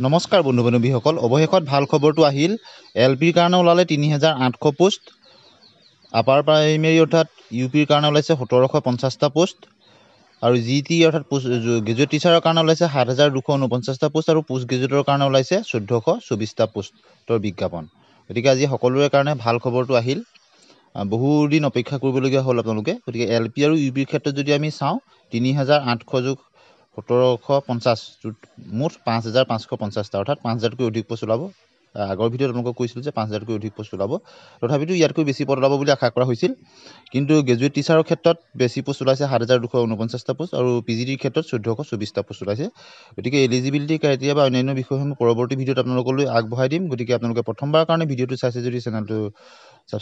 নমস্কাৰ বন্ধু বান্ধৱীসকল অৱশেষত ভাল খবৰটো আহিল এল পিৰ কাৰণে ওলালে তিনি হাজাৰ আঠশ পোষ্ট আপাৰ প্ৰাইমেৰী অৰ্থাৎ ইউ পিৰ কাৰণে ওলাইছে সোতৰশ পঞ্চাছটা পোষ্ট আৰু জি টি অৰ্থাৎ পোষ্ট গ্ৰেজুৱেট টিচাৰৰ কাৰণে ওলাইছে সাত হাজাৰ দুশ ঊনপঞ্চাছটা পোষ্ট আৰু পোষ্ট গ্ৰেজুৱেটৰ কাৰণে ওলাইছে চৈধ্যশ চৌবিছটা পোষ্টৰ বিজ্ঞাপন গতিকে আজি সকলোৰে কাৰণে ভাল খবৰটো আহিল বহুদিন অপেক্ষা কৰিবলগীয়া হ'ল আপোনালোকে গতিকে এল পি আৰু ইউ পিৰ ক্ষেত্ৰত যদি আমি চাওঁ তিনি হাজাৰ আঠশ যোগ সোতৰশ পঞ্চাছ মুঠ পাঁচ হাজাৰ পাঁচশ পঞ্চাছটা অৰ্থাৎ পাঁচ হাজাৰতকৈ অধিক পোষ্ট ওলাব আগৰ ভিডিঅ'ত আপোনালোকক কৈছিলোঁ যে পাঁচ হাজাৰতকৈ অধিক পোষ্ট ওলাব তথাপিতো ইয়াতকৈ বেছি পদ ওলাব বুলি আশা কৰা হৈছিল কিন্তু গ্ৰেজুৱেট টিচাৰৰ ক্ষেত্ৰত বেছি পোষ্ট ওলাইছে সাত হাজাৰ দুশ ঊনপঞ্চাছটা পোষ্ট আৰু পি জি ডিৰ ক্ষেত্ৰত চৈধ্যশ চৌবিছটা পোষ্ট ওলাইছে গতিকে এলিজিবিলিটি ক্ৰাইটেৰিয়া বা অন্যান্য বিষয়সমূহ পৰৱৰ্তী ভিডিঅ'ত আপোনালোকলৈ আগবঢ়াই দিম গতিকে আপোনালোকে প্ৰথমবাৰৰ কাৰণে ভিডিঅ'টো চাইছে যদি চেনেলটো